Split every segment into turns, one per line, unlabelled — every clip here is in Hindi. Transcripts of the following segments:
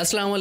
असलम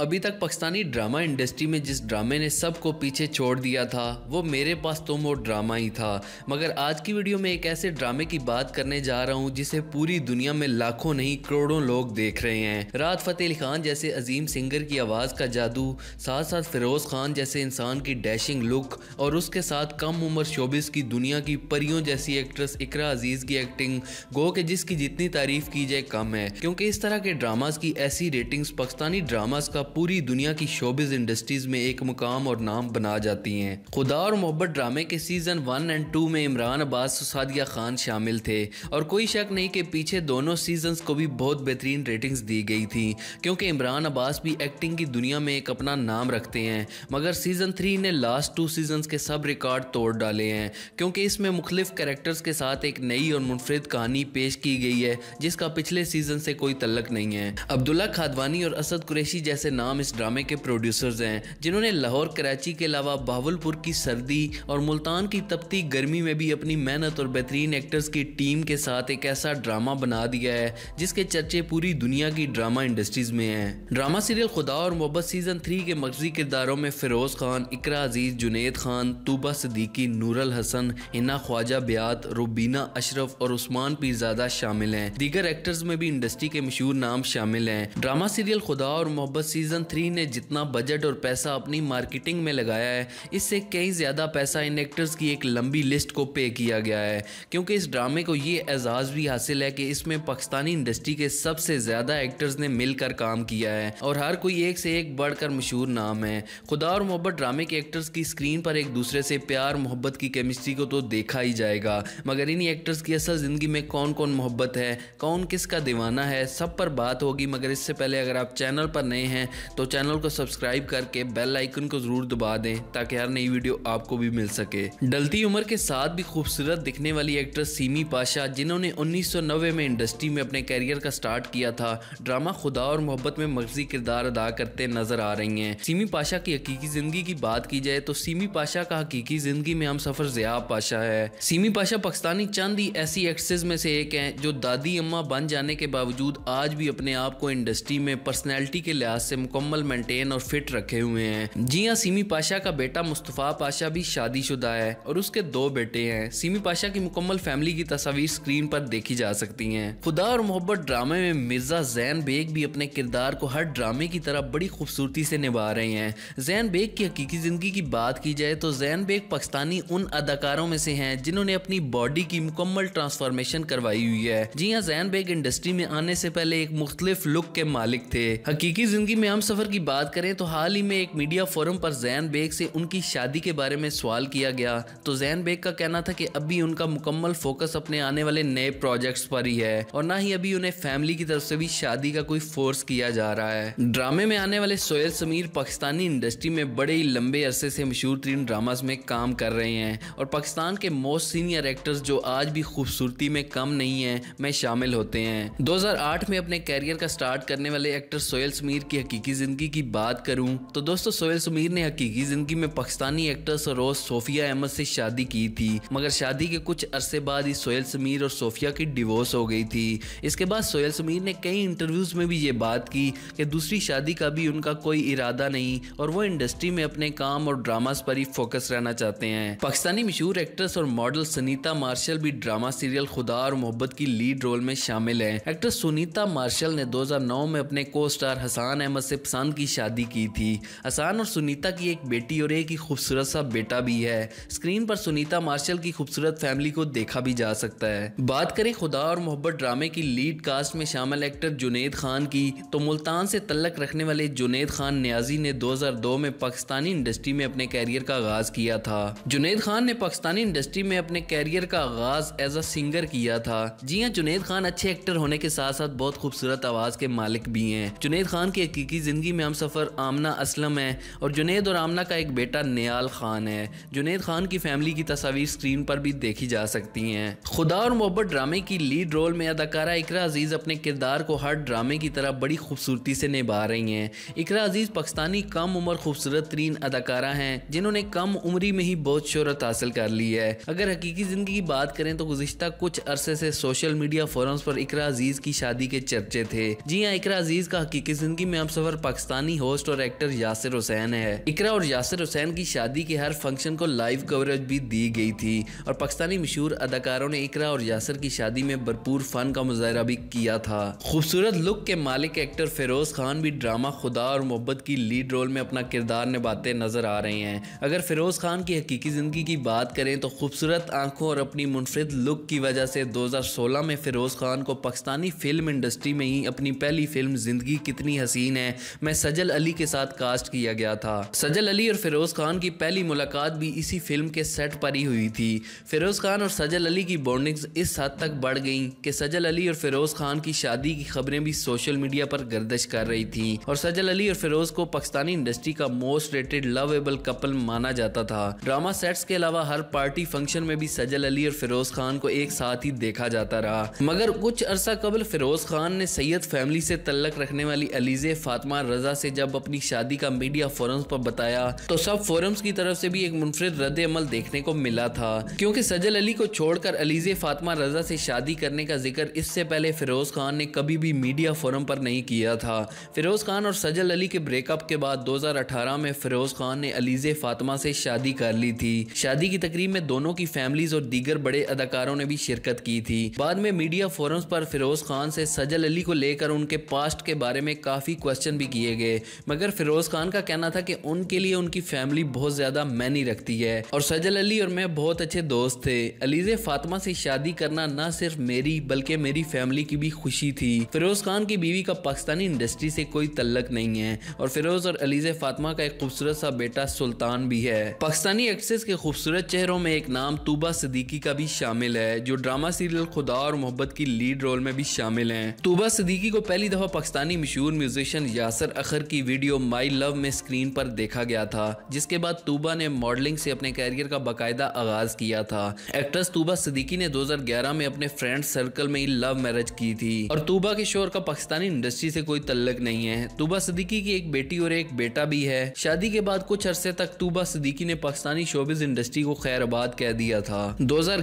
अभी तक पाकिस्तानी ड्रामा इंडस्ट्री में जिस ड्रामे ने सबको पीछे छोड़ दिया था वो मेरे पास तो वो ड्रामा ही था मगर आज की वीडियो में एक ऐसे ड्रामे की बात करने जा रहा हूँ जिसे पूरी दुनिया में लाखों नहीं करोड़ों लोग देख रहे हैं रात फ़तेह अली खान जैसे अजीम सिंगर की आवाज़ का जादू साथ साथ फिरोज़ खान जैसे इंसान की डैशिंग लुक और उसके साथ कम उम्र शोबिस की दुनिया की परियों जैसी एक्ट्रेस इकरा अजीज़ की एक्टिंग गो के जिसकी जितनी तारीफ की जाए कम है क्योंकि इस तरह के ड्रामाज की ऐसी रेटिंग्स पाकिस्तान पाकिस्तानी ड्रामास का पूरी दुनिया की शोबिज इंडस्ट्रीज में एक मुकाम और नाम बना जाती हैं खुदा और मोहब्बत ड्रामे के सीजन वन एंड टू में इमरान अब्बास सुसादिया खान शामिल थे और कोई शक नहीं कि पीछे दोनों सीजन को भी बहुत बेहतरीन रेटिंग दी गई थी क्योंकि इमरान अब्बास भी एक्टिंग की दुनिया में एक अपना नाम रखते हैं मगर सीजन थ्री ने लास्ट टू सीजन के सब रिकॉर्ड तोड़ डाले हैं क्योंकि इसमें मुख्तफ करेक्टर्स के साथ एक नई और मुनफरद कहानी पेश की गई है जिसका पिछले सीजन से कोई तलक नहीं है अब्दुल्ला खादवानी और असद असद कुरैशी जैसे नाम इस ड्रामे के प्रोड्यूसर्स हैं जिन्होंने लाहौर कराची के अलावा बहावलपुर की सर्दी और मुल्तान की तपती गर्मी में भी अपनी मेहनत और बेहतरीन एक्टर्स की टीम के साथ एक ऐसा ड्रामा बना दिया है जिसके चर्चे पूरी दुनिया की ड्रामा इंडस्ट्रीज में हैं ड्रामा सीरियल खुदा और मोहब्बत सीजन थ्री के मर्जी किरदारों में फिरोज खान इकरा अजीज जुनेद खान तूबा सदीकी नूरल हसन हिना ख्वाजा ब्यात रुबीना अशरफ और उस्मान पीरजादा शामिल हैं दीगर एक्टर्स में भी इंडस्ट्री के मशहूर नाम शामिल हैं ड्रामा सीरियल खुदा और मोहब्बत सीज़न थ्री ने जितना बजट और पैसा अपनी मार्केटिंग में लगाया है इससे कई ज़्यादा पैसा इन एक्टर्स की एक लंबी लिस्ट को पे किया गया है क्योंकि इस ड्रामे को ये एजाज़ भी हासिल है कि इसमें पाकिस्तानी इंडस्ट्री के सबसे ज़्यादा एक्टर्स ने मिलकर काम किया है और हर कोई एक से एक बढ़कर मशहूर नाम है खुदा और मोहब्बत ड्रामे के एक्टर्स की स्क्रीन पर एक दूसरे से प्यार मोहब्बत की केमिस्ट्री को तो देखा ही जाएगा मगर इन्हीं एक्टर्स की असल ज़िंदगी में कौन कौन मोहब्बत है कौन किसका दीवाना है सब पर बात होगी मगर इससे पहले अगर आप चैनल पर नए हैं तो चैनल को सब्सक्राइब करके बेल आइकन को ज़रूर दबा दें ताकि हर नई वीडियो आपको भी मिल सके डलती उम्र के साथ भी खूबसूरत दिखने वाली एक्ट्रेस सीमी पाशा जिन्होंने उन्नीस में इंडस्ट्री में अपने कैरियर का स्टार्ट किया था ड्रामा खुदा और मोहब्बत में मर्जी किरदार अदा करते नजर आ रही है सीमी पाशा की हकीकी जिंदगी की बात की जाए तो सीमी पाशा का हकीकी जिंदगी में हम सफर जिया पाशा है सीमी पाशा पाकिस्तानी चंद ही ऐसी एक्ट्रेस में से एक है जो दादी अम्मा बन जाने के बावजूद आज भी अपने आप को इंडस्ट्री में पर्सनल पर्सनैलिटी के लिहाज से मुकम्मल मेंटेन और फिट रखे हुए हैं जी हाँ सीमी पाशा का बेटा मुस्तफ़ा पाशा भी शादीशुदा है और उसके दो बेटे हैं सीमी पाशा की मुकम्मल फैमिली की तस्वीर स्क्रीन पर देखी जा सकती हैं खुदा और मोहब्बत ड्रामे में मिर्जा जैन बेग भी अपने किरदार को हर ड्रामे की तरह बड़ी खूबसूरती से निभा रहे हैं जैन बेग की हकीकी ज़िंदगी की बात की जाए तो जैन बेग पाकिस्तानी उन अदाकारों में से हैं जिन्होंने अपनी बॉडी की मुकम्मल ट्रांसफॉर्मेशन करवाई हुई है जी हाँ जैन बेग इंडस्ट्री में आने से पहले एक मुख्तलिफ लुक के मालिक थे हकीकी जिंदगी में हम सफर की बात करें तो हाल ही में एक मीडिया फोरम पर जैन बेग से उनकी शादी के बारे में सवाल किया गया तो जैन बेग का कहना था कि अभी उनका मुकम्मल फोकस अपने आने वाले नए प्रोजेक्ट्स पर ही है और ना ही अभी उन्हें फैमिली की तरफ से भी शादी का कोई फोर्स किया जा रहा है ड्रामे में आने वाले सोयल समीर पाकिस्तानी इंडस्ट्री में बड़े ही लंबे अरसे से मशहूर तरीन ड्रामाज में काम कर रहे हैं और पाकिस्तान के मोस्ट सीनियर एक्टर्स जो आज भी खूबसूरती में कम नहीं है में शामिल होते हैं 2008 में अपने कैरियर का स्टार्ट करने वाले एक्टर्स सोहेल समीर की हकीकी ज़िंदगी की बात करूं तो दोस्तों सोहेल समीर ने हकीकी ज़िंदगी में पाकिस्तानी एक्ट्रेस और रोज सोफिया अहमद से शादी की थी मगर शादी के कुछ अरसे बाद ही सोहेल समीर और सोफिया की डिवोर्स हो गई थी इसके बाद सोहेल समीर ने कई इंटरव्यूज़ में भी ये बात की कि दूसरी शादी का भी उनका कोई इरादा नहीं और वो इंडस्ट्री में अपने काम और ड्रामास पर ही फोकस रहना चाहते हैं पाकिस्तानी मशहूर एक्ट्रेस और मॉडल सुनीता मार्शल भी ड्रामा सीरियल खुदा और मोहब्बत की लीड रोल में शामिल है एक्ट्रेस सुनीता मार्शल ने 2009 में अपने कोस्ट स्टार हसान अहमद से पसंद की शादी की थी हसान और सुनीता की एक बेटी और एक ही खूबसूरत सा बेटा भी है स्क्रीन पर सुनीता मार्शल की खूबसूरत फैमिली को देखा भी जा सकता है बात करें खुदा और मोहब्बत ड्रामे की लीड कास्ट में शामिल एक्टर जुनेद खान की तो मुल्तान से तलक रखने वाले जुनेद खान न्याजी ने दो में पाकिस्तानी इंडस्ट्री में अपने कैरियर का आगाज किया था जुनेद खान ने पाकिस्तानी इंडस्ट्री में अपने कैरियर का आगाज एज अ सिंगर किया था जी हाँ जुनेद खान अच्छे एक्टर होने के साथ साथ बहुत खूबसूरत आवाज के मालिक भी हैं जुनेद खान की हकीकी ज़िंदगी में हम सफ़र आमना असलम है और जुनेद और आमना का एक बेटा नयाल खान है जुनेद खान की फैमिली की तस्वीर स्क्रीन पर भी देखी जा सकती हैं खुदा और मोहब्बत ड्रामे की लीड रोल में अदाकारा इकरा अजीज़ अपने किरदार को हर ड्रामे की तरह बड़ी खूबसूरती से निभा रही हैं इकरा अजीज़ पाकिस्तानी कम उम्र खूबसूरत तरीन अदाकारा हैं जिन्होंने कम उम्री में ही बहुत शहरत हासिल कर ली है अगर हकीकी ज़िंदगी की बात करें तो गुजशत कुछ अरसे से सोशल मीडिया फोरम्स पर इकरा अजीज़ की शादी के चर्चे थे जी हाँ इकरा अजीज़ का की जिंदगी में अब सफर पाकिस्तानी होस्ट और एक्टर यासिर हुसैन है इकरा और यासिर हुसैन की शादी के हर फंक्शन को लाइव कवरेज भी दी गई थी और पाकिस्तानी मशहूर अदाकारों ने इकरा और यासिर की शादी में भरपूर फन का मुजाहरा भी किया था खूबसूरत लुक के मालिक एक्टर फिरोज खान भी ड्रामा खुदा और मोहब्बत की लीड रोल में अपना किरदार निभाते नजर आ रहे हैं अगर फिरोज खान की हकीकी जिंदगी की बात करें तो खूबसूरत आंखों और अपनी मुनफरद लुक की वजह से 2016 में फिरोज खान को पाकिस्तानी फिल्म इंडस्ट्री में ही अपनी पहली फिल्म जिंदगी कितनी हसीन है मैं सजल अली के साथ कास्ट किया गया था सजल अली और फिरोज खान की पहली मुलाकात भी इसी फिल्म के सेट पर ही हुई थी फिरोज खान और सजल अली की बॉन्डिंग इस हद तक बढ़ गई कि सजल अली और फिरोज खान की शादी की खबरें भी सोशल मीडिया पर गर्दश कर रही थी और सजल अली और फिरोज को पाकिस्तानी इंडस्ट्री का मोस्ट रेटेड लवेबल कपल माना जाता था ड्रामा सेट्स के अलावा हर पार्टी फंक्शन में भी सजल अली और फिरोज खान को एक साथ ही देखा जाता रहा मगर कुछ अरसा कबल फिरोज खान ने सैयद फैमिली से तल्लक रखने वाले वाली अलीजे फातमा रजा से जब अपनी शादी का मीडिया फोरम्स पर बताया तो सब फोरम्स की तरफ से भी एक मुनफरद रद्द अमल देखने को मिला था क्योंकि सजल अली को छोड़कर अलीजे फातमा रजा से शादी करने का जिक्र इससे पहले फिरोज खान ने कभी भी मीडिया फोरम पर नहीं किया था फिरोज खान और सजल अली के ब्रेकअप के बाद अठारह में फिरोज खान ने अलीजे फातमा से शादी कर ली थी शादी की तकरीब में दोनों की फैमिलीज और दीगर बड़े अदाकारों ने भी शिरकत की थी बाद में मीडिया फोरम्स पर फिरोज खान से सजल अली को लेकर उनके पास्ट के बारे में काफ़ी क्वेश्चन भी किए गए मगर फिरोज़ खान का कहना था कि उनके लिए उनकी फैमिली बहुत ज़्यादा मैनी रखती है और सजल अली और मैं बहुत अच्छे दोस्त थे अलीज़े फातिमा से शादी करना न सिर्फ मेरी बल्कि मेरी फैमिली की भी खुशी थी फिरोज़ खान की बीवी का पाकिस्तानी इंडस्ट्री से कोई तल्लक नहीं है और फिरोज़ और अलीज़े फातिमा का एक खूबसूरत सा बेटा सुल्तान भी है पाकिस्तानी एक्ट्रेस के खूबसूरत चेहरों में एक नाम तूबा सदीकी का भी शामिल है जो ड्रामा सीरियल खुदा और मोहब्बत की लीड रोल में भी शामिल है तूबा सदीकी को पहली दफा पाकिस्तानी मशहूर म्यूजिशियन यासर अखर की वीडियो माई लव में स्क्रीन पर देखा गया था जिसके बाद तूबा ने मॉडलिंग से अपने कैरियर का बाकायदा आगाज किया था एक्ट्रेस तूबा सदीकी ने 2011 में अपने फ्रेंड सर्कल में ही लव मैरिज की थी और तूबा के शोर का पाकिस्तानी इंडस्ट्री से कोई तल्लक नहीं है तूबा सदीकी की एक बेटी और एक बेटा भी है शादी के बाद कुछ अरसे तक तूबा सदीकी ने पाकिस्तानी शोबिज इंडस्ट्री को आबाद कह दिया था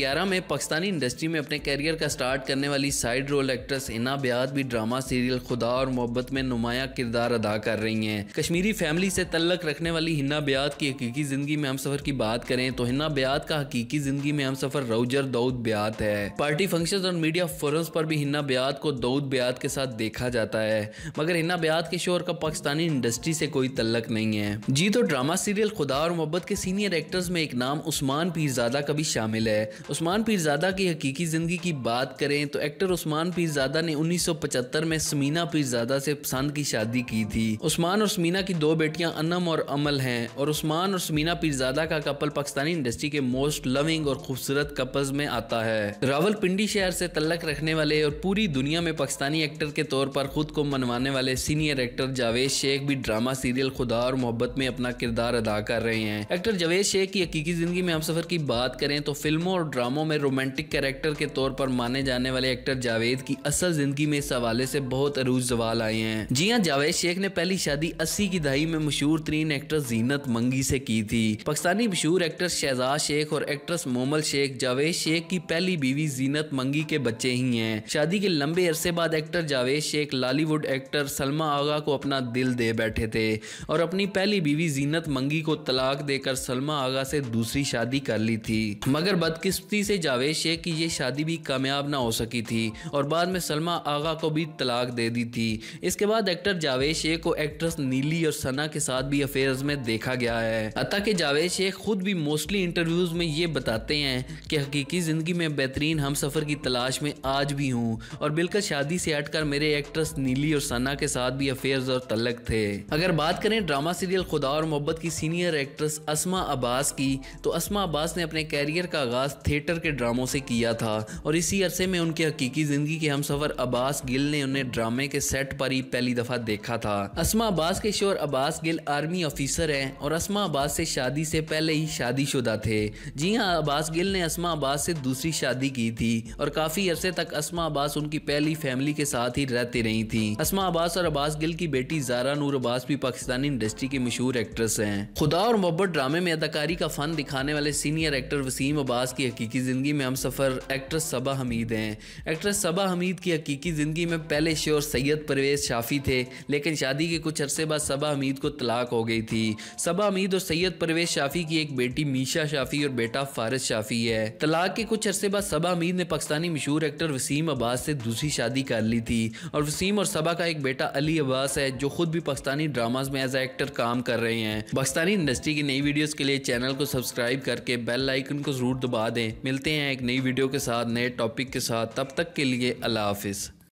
ग्यारह में पाकिस्तानी इंडस्ट्री में अपने कैरियर का स्टार्ट करने वाली साइड रोल एक्ट्रेस इना ब्याज भी ड्रामा सीरियल खुदा और मोहब्बत मोहब्बत में नुमाया किरदार अदा कर रही हैं कश्मीरी फैमिली से तल्लक रखने वाली हिना ब्यात की हकीकी ज़िंदगी में हम सफ़र की बात करें तो हिना ब्यात का हकीकी ज़िंदगी में हम सफ़र रौजर दाऊद ब्यात है पार्टी फंक्शन और मीडिया फोरम्स पर भी हिना ब्यात को दाऊद ब्यात के साथ देखा जाता है मगर हिना ब्यात के शोर का पाकिस्तानी इंडस्ट्री से कोई तल्लक नहीं है जी तो ड्रामा सीरियल खुदा और मोहब्बत के सीनियर एक्टर्स में एक नाम उस्मान पीरजादा का भी शामिल है उस्मान पीरजादा की हकीकी ज़िंदगी की बात करें तो एक्टर उस्मान पीरजादा ने 1975 में समीना पीरजादा से पसंद की शादी की थी उस्मान और समीना की दो बेटियां अनम और अमल हैं और उस्मान और समीना पीरजादा का कपल पाकिस्तानी इंडस्ट्री के मोस्ट लविंग और खूबसूरत कपल्स में आता है रावल पिंडी शहर से तल्लक रखने वाले और पूरी दुनिया में पाकिस्तानी एक्टर के तौर पर खुद को मनवाने वाले सीनियर एक्टर जावेद शेख भी ड्रामा सीरियल खुदा और मोहब्बत में अपना किरदार अदा कर रहे हैं एक्टर जावेद शेख की हकीकी जिंदगी में हम सफर की बात करें तो फिल्मों और ड्रामों में रोमांटिक कैरेक्टर के तौर पर माने जाने वाले एक्टर जावेद की असल जिंदगी में इस हवाले से बहुत अरूज जवाल आए आई हैं जी हाँ जावेद शेख ने पहली शादी अस्सी की दहाई में मशहूर तरीन एक्ट्रेस जीनत मंगी से की थी पाकिस्तानी मशहूर एक्ट्रेस शहजाद शेख और एक्ट्रेस मोमल शेख जावेद शेख की पहली बीवी जीनत मंगी के बच्चे ही है शादी के लंबे अरसे बाद एक्टर जावेद शेख लालीवुड एक्टर सलमा आगा को अपना दिल दे बैठे थे और अपनी पहली बीवी जीनत मंगी को तलाक देकर सलमा आगा से दूसरी शादी कर ली थी मगर बदकिस्मती से जावेद शेख की ये शादी भी कामयाब ना हो सकी थी और बाद में सलमा आगा को भी तलाक दे दी थी इसके बाद एक्टर जावेद शेख को एक्ट्रेस नीली और सना के साथ भी अफेयर्स में देखा गया है अतः के जावेद शेख खुद भी मोस्टली इंटरव्यूज में ये बताते हैं कि हकीकी जिंदगी में बेहतरीन हम सफर की तलाश में आज भी हूँ और बिल्कुल शादी से हटकर मेरे एक्ट्रेस नीली और सना के साथ भी अफेयर्स और तलक थे अगर बात करें ड्रामा सीरियल खुदा और मोहब्बत की सीनियर एक्ट्रेस असमा अब्बास की तो असमा अब्बास ने अपने कैरियर का आगाज थिएटर के ड्रामों से किया था और इसी अरसे में उनके हकीकी जिंदगी के हम सफर अब्बास गिल ने उन्हें ड्रामे के सेट पर करीब पहली दफा देखा था असमा अब्बास के शोर अब्बास गिल आर्मी ऑफिसर हैं और असमा अब्बास से शादी से पहले ही शादीशुदा थे जी हाँ अब्बास गिल ने असमा अब्बास से दूसरी शादी की थी और काफी अरसे तक असमा अब्बास उनकी पहली फैमिली के साथ ही रहती रही थी असमा अब्बास और अब्बास गिल की बेटी जारा नूर अब्बास भी पाकिस्तानी इंडस्ट्री की मशहूर एक्ट्रेस है खुदा और मोहब्बत ड्रामे में अदाकारी का फन दिखाने वाले सीनियर एक्टर वसीम अब्बास की हकीकी ज़िंदगी में हम सफ़र एक्ट्रेस सबा हमीद है एक्ट्रेस सबा हमीद की हकीकी ज़िंदगी में पहले शोर सैयद परवेज परवेज़ शाफ़ी थे लेकिन शादी के कुछ अरसे बाद सबा हमीद को तलाक हो गई थी सबा हमीद और सैयद परवेज़ शाफ़ी की एक बेटी मीशा शाफ़ी और बेटा फारस शाफ़ी है तलाक के कुछ अरसे बाद सबा हमीद ने पाकिस्तानी मशहूर एक्टर वसीम अब्बास से दूसरी शादी कर ली थी और वसीम और सबा का एक बेटा अली अब्बास है जो खुद भी पाकिस्तानी ड्रामाज में एज एक्टर काम कर रहे हैं पाकिस्तानी इंडस्ट्री की नई वीडियो के लिए चैनल को सब्सक्राइब करके बेल आइकन को ज़रूर दबा दें मिलते हैं एक नई वीडियो के साथ नए टॉपिक के साथ तब तक के लिए अल्लाह हाफिज़